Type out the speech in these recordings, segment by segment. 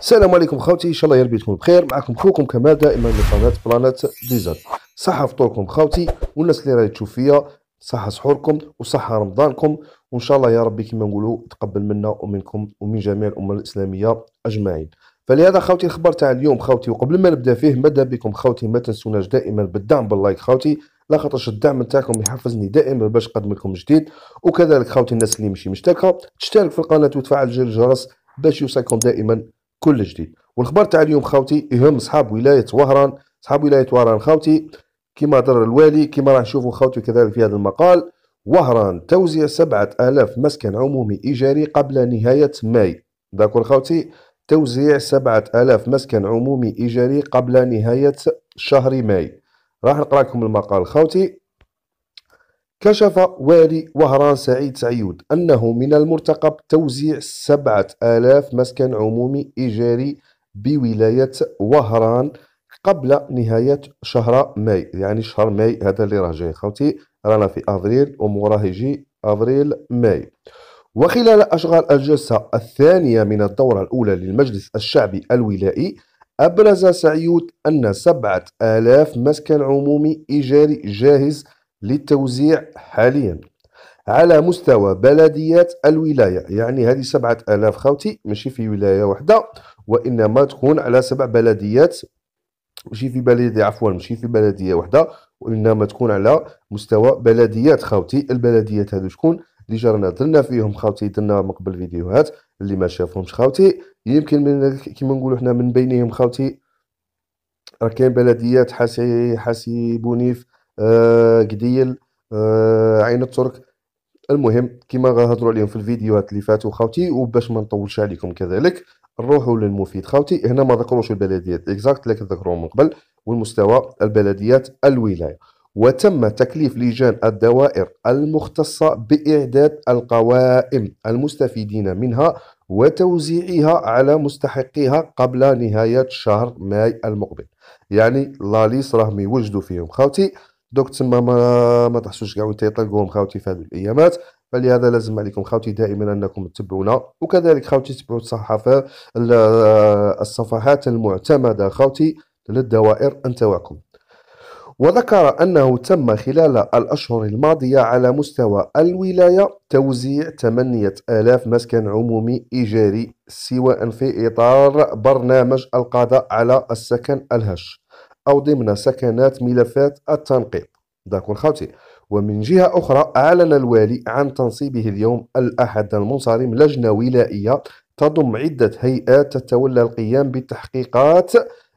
السلام عليكم خوتي ان شاء الله يا تكونوا بخير معكم خوكم كما دائما من قناه بلانات ديزل صحه فطوركم خوتي والناس اللي راهي تشوف فيا صحه سحوركم وصحه رمضانكم وان شاء الله يا ربي كما نقولوا تقبل منا ومنكم ومن جميع الامه الاسلاميه اجمعين فلهذا خوتي الخبر تاع اليوم خوتي وقبل ما نبدا فيه ماذا بكم خوتي ما تنسوناش دائما بالدعم باللايك خوتي لا خاطرش الدعم نتاعكم يحفزني دائما باش نقدم لكم جديد وكذلك خوتي الناس اللي ماشي مشتركه تشترك في القناه وتفعل زر الجرس باش يوصلكم دائما كل جديد والخبر تاع اليوم خاوتي يهم صحاب ولايه وهران صحاب ولايه وهران خاوتي كما در الوالي كما راح نشوفوا خاوتي كذلك في هذا المقال وهران توزيع سبعة آلاف مسكن عمومي ايجاري قبل نهايه ماي داكور خاوتي توزيع سبعة آلاف مسكن عمومي ايجاري قبل نهايه شهر ماي راح نقرا لكم المقال خاوتي كشف والي وهران سعيد سعيود أنه من المرتقب توزيع سبعة آلاف مسكن عمومي إيجاري بولاية وهران قبل نهاية شهر ماي يعني شهر ماي هذا اللي راه جاي خوتي رانا في أفريل وموراه يجي أفريل ماي وخلال أشغال الجلسة الثانية من الدورة الأولى للمجلس الشعبي الولائي أبرز سعيود أن سبعة آلاف مسكن عمومي إيجاري جاهز للتوزيع حاليا على مستوى بلديات الولاية يعني هذه سبعة آلاف خوتي ماشي في ولاية واحدة وإنما تكون على سبع بلديات ماشي في بلدية عفوا ماشي في بلدية واحدة وإنما تكون على مستوى بلديات خوتي البلديات هذو شكون اللي جرنا درنا فيهم خوتي درنا من قبل فيديوهات اللي ما شافهمش خوتي يمكن من كيما نقولوا حنا من بينهم خوتي راه كاين بلديات حسي حسي بونيف قديل آه، آه، عين الترك المهم كما غنهضروا عليهم في الفيديوهات اللي فاتوا خاوتي وباش ما نطولش عليكم كذلك نروحوا للمفيد خاوتي هنا ما ذكروش البلديات اكزاكت لكن ذكروا من قبل والمستوى البلديات الولايه وتم تكليف لجان الدوائر المختصه باعداد القوائم المستفيدين منها وتوزيعها على مستحقيها قبل نهايه شهر ماي المقبل يعني لا ليس راهم يوجدوا فيهم خاوتي دوك تما ما, ما تحسوش كاع وين تيطلقوهم خاوتي في هذه الايامات فلهذا لازم عليكم خاوتي دائما انكم تتبعونا وكذلك خاوتي تتبعوا الصحافه الصفحات المعتمده خاوتي للدوائر انتواكم وذكر أنه تم خلال الأشهر الماضية على مستوى الولاية توزيع 8000 مسكن عمومي إيجاري سواء في إطار برنامج القضاء على السكن الهش أو ضمن سكنات ملفات التنقيط داكن خوتي ومن جهة أخرى أعلن الوالي عن تنصيبه اليوم الأحد المنصرم لجنة ولائية تضم عدة هيئات تتولى القيام بالتحقيقات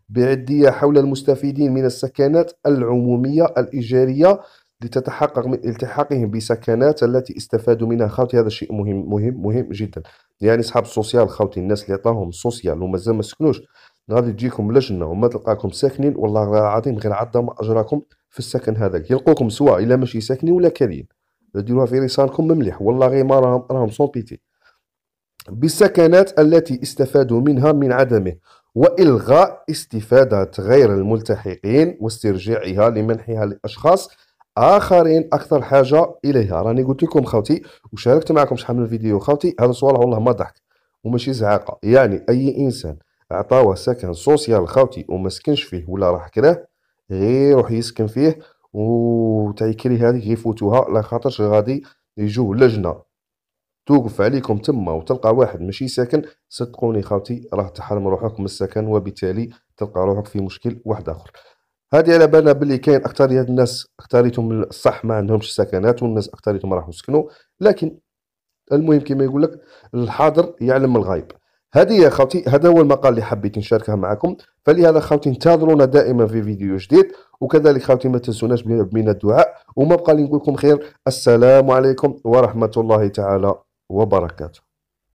بعدية حول المستفيدين من السكنات العمومية الإيجارية لتتحقق من التحاقهم بسكنات التي استفادوا منها خوتي هذا الشيء مهم مهم مهم جدا يعني اصحاب السوسيال خوتي الناس اللي عطاهم السوسيال ومازال ما سكنوش غادي تجيكم لجنه وما تلقاكم ساكنين والله العظيم غير عظم اجراكم في السكن هذاك يلقوكم سواء الا ماشي ساكنين ولا كاليين ديروها في رسالكم مليح والله غير ما راهم راهم سون بيتي بالسكنات التي استفادوا منها من عدمه وإلغاء استفادة غير الملتحقين واسترجاعها لمنحها لأشخاص آخرين أكثر حاجة إليها راني قلت لكم خوتي وشاركت معكم شحال من فيديو خوتي هذا سؤال والله ما ضحك وماشي زعاقة يعني أي إنسان عطاوه سكن سوسيال خاوتي وما سكنش فيه ولا راح كراه غير يروح يسكن فيه وتيكري هذه يفوتوها لا خاطرش غادي يجو لجنه توقف عليكم تما وتلقى واحد ماشي ساكن صدقوني خاوتي راه تحرم روحك من السكن وبالتالي تلقى روحك في مشكل واحد اخر هذه على بالنا باللي كاين اكثريه الناس اختاريتهم صح ما عندهمش سكنات والناس اختاريتهم راحوا يسكنوا لكن المهم كما يقول لك الحاضر يعلم الغايب هذه يا خوتي هذا هو المقال اللي حبيت نشاركه معكم فلهذا خوتي انتظرونا دائما في فيديو جديد وكذلك خوتي ما تنسوناش بنا الدعاء وما بقى لي نقول لكم خير السلام عليكم ورحمه الله تعالى وبركاته